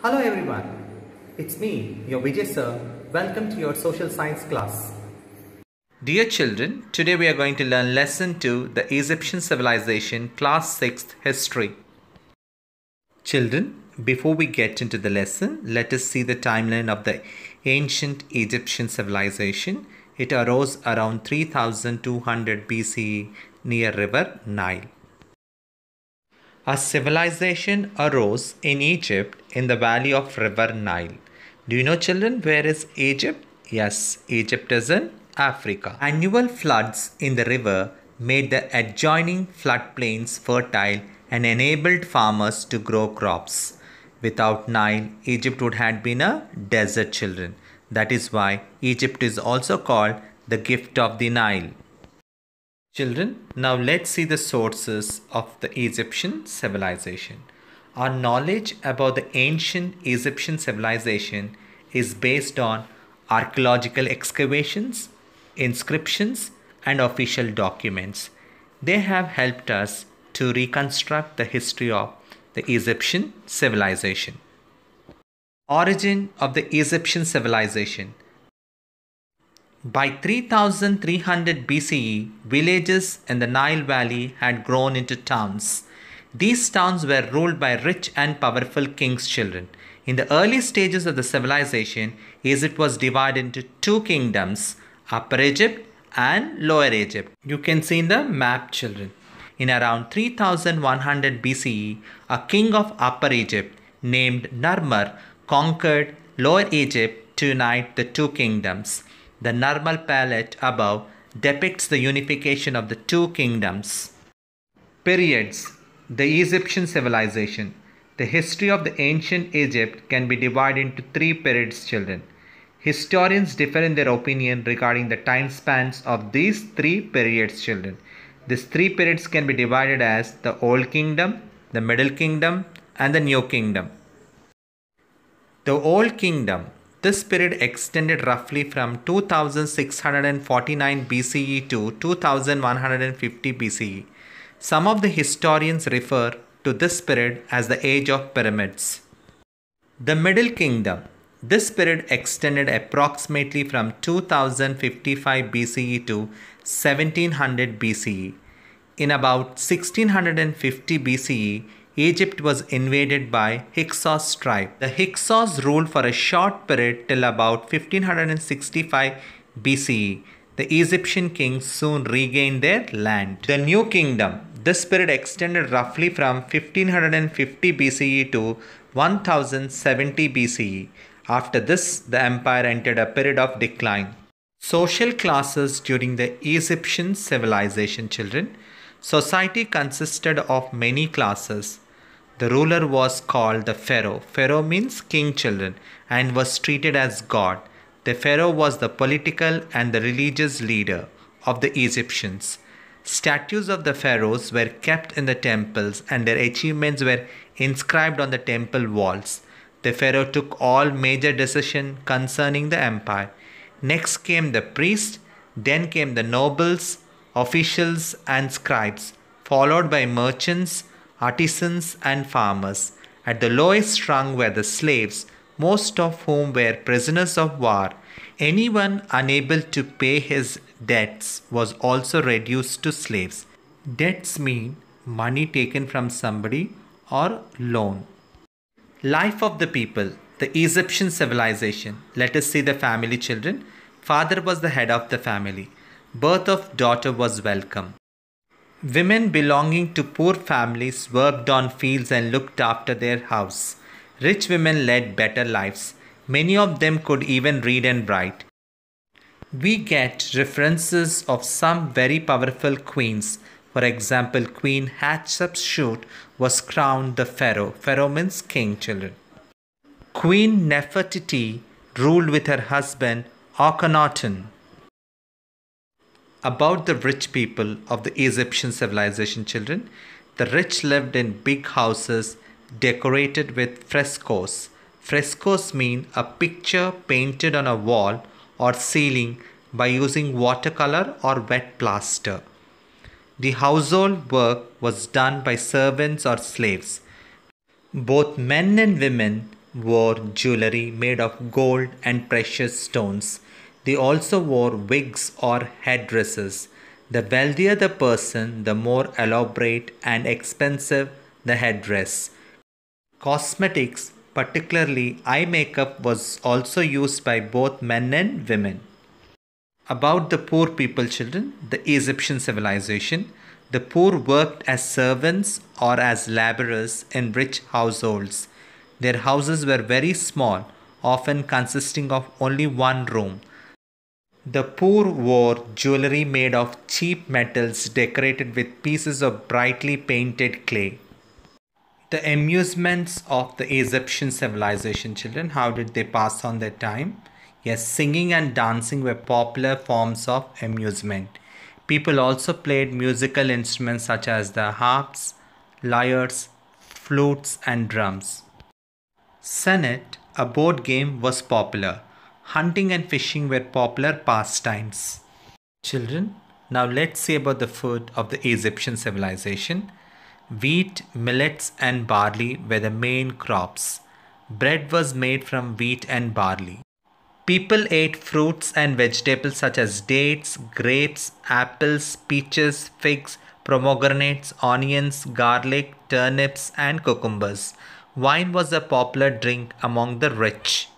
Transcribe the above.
Hello everyone, it's me, your Vijay sir. Welcome to your social science class. Dear children, today we are going to learn lesson 2, the Egyptian civilization, class 6th history. Children, before we get into the lesson, let us see the timeline of the ancient Egyptian civilization. It arose around 3200 BCE near river Nile. A civilization arose in Egypt in the valley of river Nile. Do you know children where is Egypt? Yes, Egypt is in Africa. Annual floods in the river made the adjoining floodplains fertile and enabled farmers to grow crops. Without Nile, Egypt would have been a desert children. That is why Egypt is also called the gift of the Nile. Children, now let's see the sources of the Egyptian civilization. Our knowledge about the ancient Egyptian civilization is based on archaeological excavations, inscriptions, and official documents. They have helped us to reconstruct the history of the Egyptian civilization. Origin of the Egyptian civilization by 3300 BCE, villages in the Nile Valley had grown into towns. These towns were ruled by rich and powerful kings' children. In the early stages of the civilization, Egypt was divided into two kingdoms, Upper Egypt and Lower Egypt. You can see in the map, children. In around 3100 BCE, a king of Upper Egypt named Narmer conquered Lower Egypt to unite the two kingdoms. The normal palette above depicts the unification of the two kingdoms. Periods The Egyptian civilization. The history of the ancient Egypt can be divided into three periods, children. Historians differ in their opinion regarding the time spans of these three periods, children. These three periods can be divided as the Old Kingdom, the Middle Kingdom, and the New Kingdom. The Old Kingdom this period extended roughly from 2649 BCE to 2150 BCE. Some of the historians refer to this period as the Age of Pyramids. The Middle Kingdom. This period extended approximately from 2055 BCE to 1700 BCE. In about 1650 BCE, Egypt was invaded by Hyksos tribe. The Hyksos ruled for a short period till about 1565 BCE. The Egyptian kings soon regained their land. The new kingdom. This period extended roughly from 1550 BCE to 1070 BCE. After this, the empire entered a period of decline. Social classes during the Egyptian civilization, children. Society consisted of many classes the ruler was called the Pharaoh. Pharaoh means king children and was treated as God. The Pharaoh was the political and the religious leader of the Egyptians. Statues of the pharaohs were kept in the temples and their achievements were inscribed on the temple walls. The pharaoh took all major decisions concerning the empire. Next came the priests, then came the nobles, officials, and scribes, followed by merchants, artisans, and farmers. At the lowest rung were the slaves, most of whom were prisoners of war. Anyone unable to pay his debts was also reduced to slaves. Debts mean money taken from somebody or loan. Life of the people, the Egyptian civilization. Let us see the family children. Father was the head of the family. Birth of daughter was welcome. Women belonging to poor families worked on fields and looked after their house. Rich women led better lives. Many of them could even read and write. We get references of some very powerful queens. For example, Queen Hatshepsut was crowned the pharaoh. Pharaoh means king children. Queen Nefertiti ruled with her husband Akhenaten about the rich people of the Egyptian civilization children. The rich lived in big houses decorated with frescoes. Frescoes mean a picture painted on a wall or ceiling by using watercolor or wet plaster. The household work was done by servants or slaves. Both men and women wore jewelry made of gold and precious stones. They also wore wigs or headdresses. The wealthier the person, the more elaborate and expensive the headdress. Cosmetics, particularly eye makeup, was also used by both men and women. About the poor people, children, the Egyptian civilization, the poor worked as servants or as laborers in rich households. Their houses were very small, often consisting of only one room. The poor wore jewelry made of cheap metals decorated with pieces of brightly painted clay. The amusements of the Egyptian civilization children, how did they pass on their time? Yes, singing and dancing were popular forms of amusement. People also played musical instruments such as the harps, lyres, flutes, and drums. Senet, a board game, was popular hunting and fishing were popular pastimes. Children, now let's see about the food of the Egyptian civilization. Wheat, millets, and barley were the main crops. Bread was made from wheat and barley. People ate fruits and vegetables such as dates, grapes, apples, peaches, figs, pomegranates, onions, garlic, turnips, and cucumbers. Wine was a popular drink among the rich.